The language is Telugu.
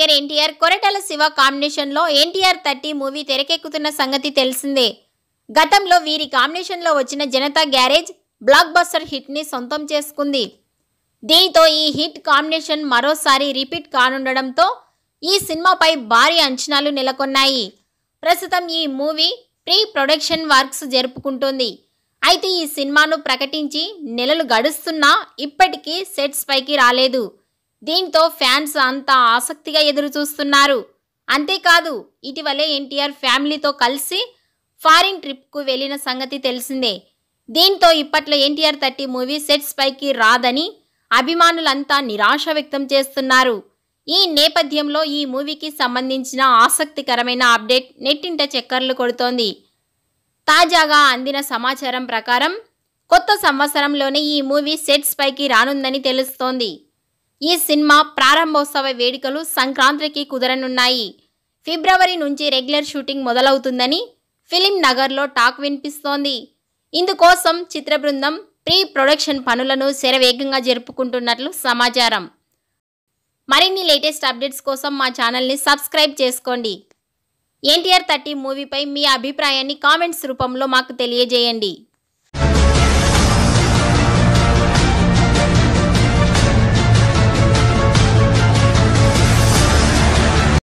టైగర్ ఎన్టీఆర్ కొరటాల శివ కాంబినేషన్లో ఎన్టీఆర్ థర్టీ మూవీ తెరకెక్కుతున్న సంగతి తెలిసిందే గతంలో వీరి కాంబినేషన్లో వచ్చిన జనతా గ్యారేజ్ బ్లాక్ బస్టర్ హిట్ని సొంతం చేసుకుంది దీంతో ఈ హిట్ కాంబినేషన్ మరోసారి రిపీట్ కానుండడంతో ఈ సినిమాపై భారీ అంచనాలు నెలకొన్నాయి ప్రస్తుతం ఈ మూవీ ప్రీ ప్రొడక్షన్ వర్క్స్ జరుపుకుంటుంది అయితే ఈ సినిమాను ప్రకటించి నెలలు గడుస్తున్నా ఇప్పటికీ సెట్స్ పైకి రాలేదు దీంతో ఫ్యాన్స్ అంతా ఆసక్తిగా ఎదురు చూస్తున్నారు అంతేకాదు ఇటీవలే ఎన్టీఆర్ ఫ్యామిలీతో కలిసి ఫారిన్ ట్రిప్కు వెళ్లిన సంగతి తెలిసిందే దీంతో ఇప్పట్లో ఎన్టీఆర్ థర్టీ మూవీ సెట్స్ పైకి రాదని అభిమానులంతా నిరాశ వ్యక్తం చేస్తున్నారు ఈ నేపథ్యంలో ఈ మూవీకి సంబంధించిన ఆసక్తికరమైన అప్డేట్ నెట్టింట చక్కర్లు కొడుతోంది తాజాగా అందిన సమాచారం ప్రకారం కొత్త సంవత్సరంలోనే ఈ మూవీ సెట్స్ పైకి రానుందని తెలుస్తోంది ఈ సినిమా ప్రారంభోత్సవ వేడుకలు సంక్రాంతికి కుదరనున్నాయి ఫిబ్రవరి నుంచి రెగ్యులర్ షూటింగ్ మొదలవుతుందని ఫిలిం నగర్లో టాక్ వినిపిస్తోంది ఇందుకోసం చిత్ర బృందం ప్రీ ప్రొడక్షన్ పనులను శరవేగంగా జరుపుకుంటున్నట్లు సమాచారం మరిన్ని లేటెస్ట్ అప్డేట్స్ కోసం మా ఛానల్ని సబ్స్క్రైబ్ చేసుకోండి ఎన్టీఆర్ థర్టీ మూవీపై మీ అభిప్రాయాన్ని కామెంట్స్ రూపంలో మాకు తెలియజేయండి